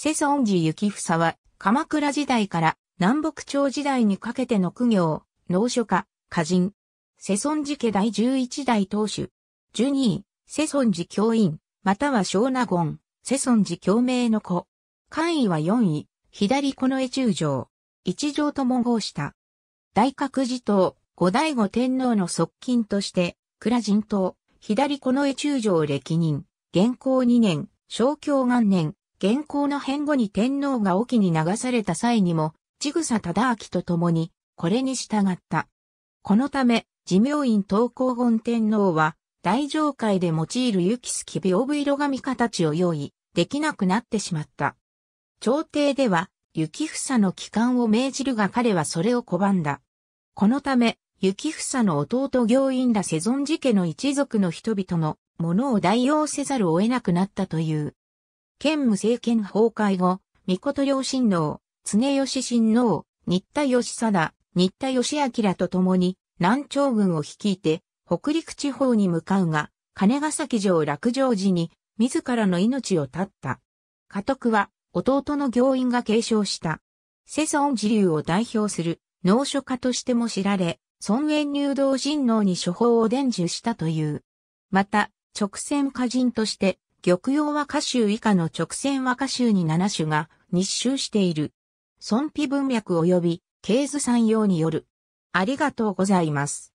世尊寺フ房は、鎌倉時代から南北朝時代にかけての苦行、農書家、歌人。世尊寺家第11代当主。12位、世尊寺教員、または小納言、世尊寺教名の子。官位は4位、左この中将。一条とも合した。大覚寺党、後醍醐天皇の側近として、蔵人党、左この中将歴任、元弘2年、昭享元年、現行の変後に天皇が沖に流された際にも、千草忠明と共に、これに従った。このため、自明院東光本天皇は、大上階で用いる雪すきキ屏風色紙形を用意、できなくなってしまった。朝廷では、雪房の帰還を命じるが彼はそれを拒んだ。このため、雪房の弟行員ら世存寺家の一族の人々のものを代用せざるを得なくなったという。兼務政権崩壊後、御事両親王、常吉親王、新田義貞、新田義明と共に南朝軍を率いて北陸地方に向かうが、金ヶ崎城落城時に自らの命を絶った。家督は弟の行員が継承した。世尊自流を代表する農書家としても知られ、尊厳入道神王に処方を伝授したという。また、直線歌人として玉葉和歌集以下の直線和歌集に7種が日集している。尊卑文脈及び、経図産用による。ありがとうございます。